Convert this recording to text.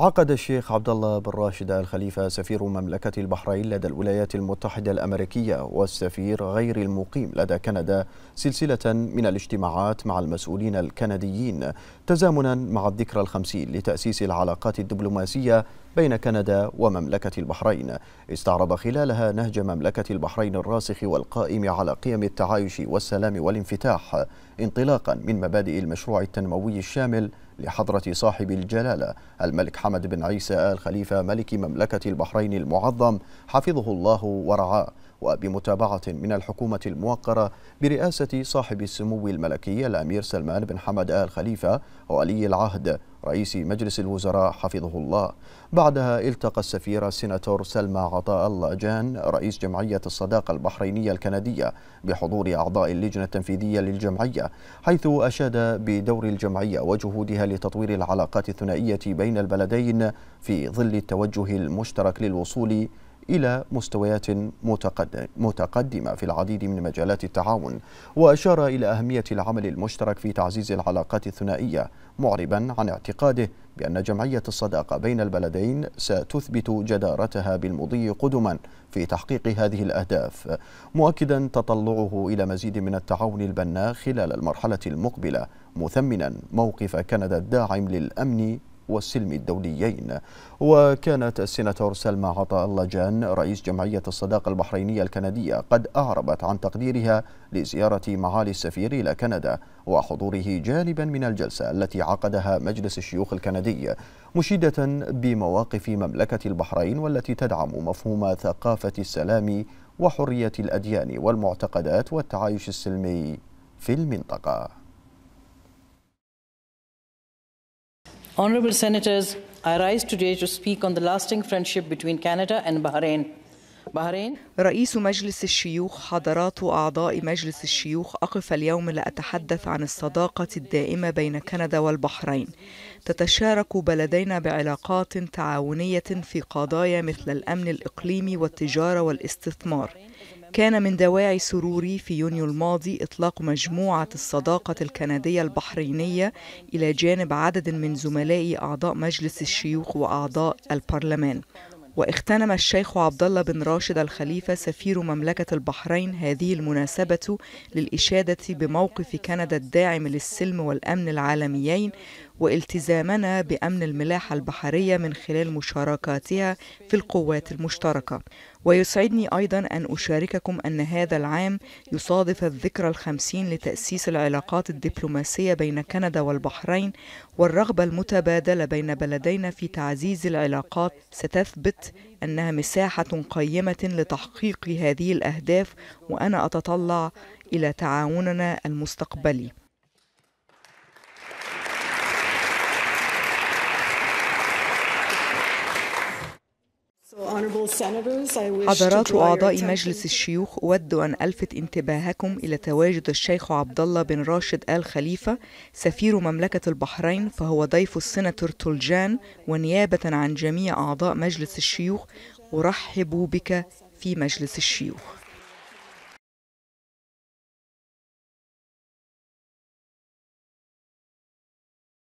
عقد الشيخ عبد الله بن راشد آل خليفة سفير مملكة البحرين لدى الولايات المتحدة الأمريكية والسفير غير المقيم لدى كندا سلسلة من الاجتماعات مع المسؤولين الكنديين تزامنا مع الذكرى الخمسين لتأسيس العلاقات الدبلوماسية بين كندا ومملكة البحرين استعرض خلالها نهج مملكة البحرين الراسخ والقائم على قيم التعايش والسلام والانفتاح انطلاقا من مبادئ المشروع التنموي الشامل لحضرة صاحب الجلالة الملك حمد بن عيسى آل خليفة ملك مملكة البحرين المعظم حفظه الله ورعاه وبمتابعة من الحكومة الموقرة برئاسة صاحب السمو الملكي الأمير سلمان بن حمد آل خليفة ولي العهد رئيس مجلس الوزراء حفظه الله بعدها التقى السفير السيناتور سلمى عطاء الله جان رئيس جمعية الصداقة البحرينية الكندية بحضور أعضاء اللجنة التنفيذية للجمعية حيث أشاد بدور الجمعية وجهودها لتطوير العلاقات الثنائية بين البلدين في ظل التوجه المشترك للوصول إلى مستويات متقدمة في العديد من مجالات التعاون وأشار إلى أهمية العمل المشترك في تعزيز العلاقات الثنائية معربا عن اعتقاده بأن جمعية الصداقة بين البلدين ستثبت جدارتها بالمضي قدما في تحقيق هذه الأهداف مؤكدا تطلعه إلى مزيد من التعاون البناء خلال المرحلة المقبلة مثمنا موقف كندا الداعم للأمن والسلم الدوليين وكانت السيناتور سلمى عطاء اللجان رئيس جمعية الصداقة البحرينية الكندية قد أعربت عن تقديرها لزيارة معالي السفير إلى كندا وحضوره جانبا من الجلسة التي عقدها مجلس الشيوخ الكندي مشيدة بمواقف مملكة البحرين والتي تدعم مفهوم ثقافة السلام وحرية الأديان والمعتقدات والتعايش السلمي في المنطقة Honourable Senators, I rise today to speak on the lasting friendship between Canada and Bahrain. رئيس مجلس الشيوخ حضرات أعضاء مجلس الشيوخ أقف اليوم لأتحدث عن الصداقة الدائمة بين كندا والبحرين تتشارك بلدينا بعلاقات تعاونية في قضايا مثل الأمن الإقليمي والتجارة والاستثمار كان من دواعي سروري في يونيو الماضي إطلاق مجموعة الصداقة الكندية البحرينية إلى جانب عدد من زملائي أعضاء مجلس الشيوخ وأعضاء البرلمان واغتنم الشيخ عبد الله بن راشد الخليفة سفير مملكة البحرين هذه المناسبة للإشادة بموقف كندا الداعم للسلم والأمن العالميين والتزامنا بأمن الملاحة البحرية من خلال مشاركاتها في القوات المشتركة ويسعدني أيضا أن أشارككم أن هذا العام يصادف الذكرى الخمسين لتأسيس العلاقات الدبلوماسية بين كندا والبحرين والرغبة المتبادلة بين بلدينا في تعزيز العلاقات ستثبت أنها مساحة قيمة لتحقيق هذه الأهداف وأنا أتطلع إلى تعاوننا المستقبلي حضرات أعضاء مجلس الشيوخ أود أن ألفت انتباهكم إلى تواجد الشيخ عبد الله بن راشد آل خليفة سفير مملكة البحرين فهو ضيف السناتور تولجان ونيابة عن جميع أعضاء مجلس الشيوخ أرحب بك في مجلس الشيوخ